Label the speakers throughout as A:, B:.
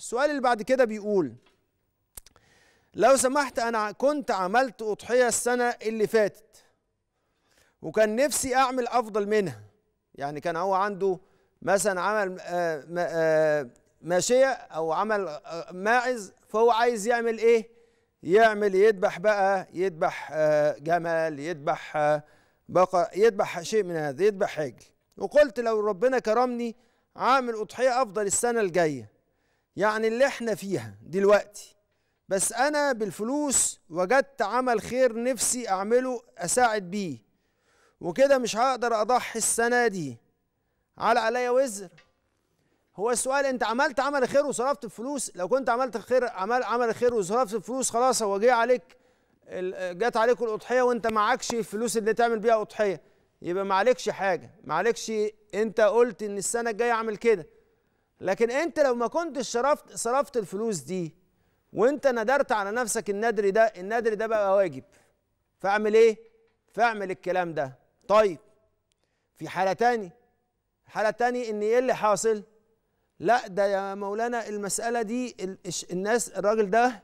A: السؤال اللي بعد كده بيقول لو سمحت انا كنت عملت اضحيه السنه اللي فاتت وكان نفسي اعمل افضل منها يعني كان هو عنده مثلا عمل آه، آه، ماشيه او عمل آه، ماعز فهو عايز يعمل ايه يعمل يذبح بقى يذبح جمل يذبح بقى يذبح شيء من هذا يذبح عجل وقلت لو ربنا كرمني عامل اضحيه افضل السنه الجايه يعني اللي احنا فيها دلوقتي بس انا بالفلوس وجدت عمل خير نفسي اعمله اساعد بيه وكده مش هقدر اضحي السنه دي على عليا وزر هو السؤال انت عملت عمل خير وصرفت الفلوس لو كنت عملت خير عمل عمل خير وصرفت الفلوس خلاص هو جه عليك جت عليك الاضحيه وانت معكش الفلوس اللي تعمل بيها اضحيه يبقى معلكش حاجه معلكش انت قلت ان السنه الجايه اعمل كده لكن انت لو ما كنتش صرفت صرفت الفلوس دي وانت ندرت على نفسك الندر ده الندر ده بقى واجب فاعمل ايه فاعمل الكلام ده طيب في حاله تاني حاله تاني ان ايه اللي حاصل لا ده يا مولانا المساله دي الناس الراجل ده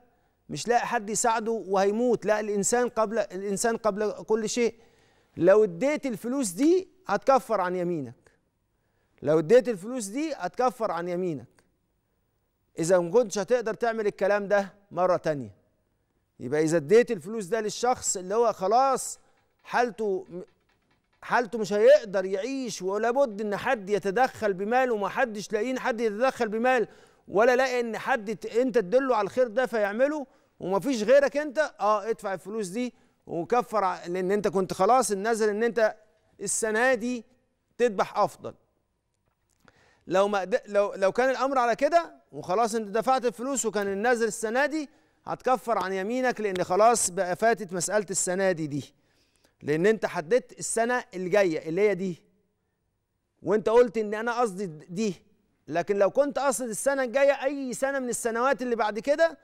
A: مش لاقي حد يساعده وهيموت لا الانسان قبل الانسان قبل كل شيء لو اديت الفلوس دي هتكفر عن يمينك لو اديت الفلوس دي هتكفر عن يمينك اذا ما كنتش هتقدر تعمل الكلام ده مره تانية يبقى اذا اديت الفلوس ده للشخص اللي هو خلاص حالته حالته مش هيقدر يعيش ولا بد ان حد يتدخل بمال وما حدش لاقيين حد يتدخل بمال ولا لاقي ان حد انت تدله على الخير ده فيعمله ومفيش غيرك انت اه ادفع الفلوس دي وكفر لان انت كنت خلاص نزل ان انت السنه دي تذبح افضل لو ما لو لو كان الامر على كده وخلاص انت دفعت الفلوس وكان النذر السنه دي هتكفر عن يمينك لان خلاص بقى فاتت مساله السنه دي دي لان انت حددت السنه الجايه اللي هي دي وانت قلت ان انا قصدي دي لكن لو كنت قصد السنه الجايه اي سنه من السنوات اللي بعد كده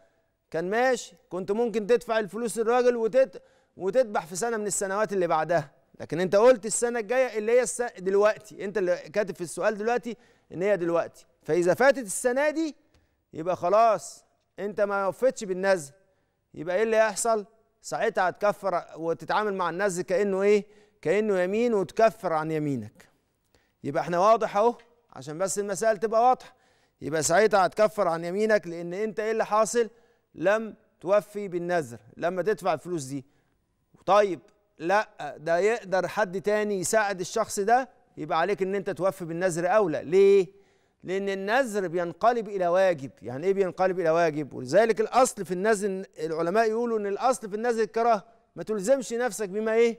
A: كان ماشي كنت ممكن تدفع الفلوس للراجل وتت... وتذبح في سنه من السنوات اللي بعدها لكن انت قلت السنه الجايه اللي هي الس... دلوقتي انت اللي كاتب في السؤال دلوقتي ان هي دلوقتي فاذا فاتت السنه دي يبقى خلاص انت ما وفيتش بالنزل يبقى ايه اللي هيحصل ساعتها هتكفر وتتعامل مع النزل كانه ايه كانه يمين وتكفر عن يمينك يبقى احنا واضح اهو عشان بس المسائل تبقى واضحه يبقى ساعتها هتكفر عن يمينك لان انت ايه اللي حاصل لم توفي بالنذر لما تدفع الفلوس دي طيب لا ده يقدر حد تاني يساعد الشخص ده يبقى عليك ان انت توفي بالنذر اولى ليه لان النذر بينقلب الى واجب يعني ايه بينقلب الى واجب ولذلك الاصل في النذر العلماء يقولوا ان الاصل في النذر الكراهه ما تلزمش نفسك بما ايه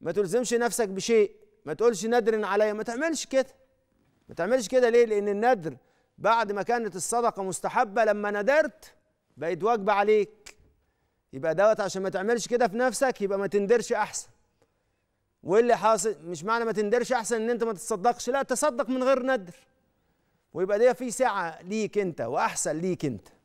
A: ما تلزمش نفسك بشيء ما تقولش ندر عليا ما تعملش كده ما تعملش كده ليه لان النذر بعد ما كانت الصدقه مستحبه لما ندرت بقت واجبه عليك يبقى دوت عشان ما تعملش كده في نفسك يبقى ما تندرش احسن واللي حاصل مش معنى ما تندرش احسن ان انت ما تتصدقش لا تصدق من غير ندر ويبقى ده في سعه ليك انت واحسن ليك انت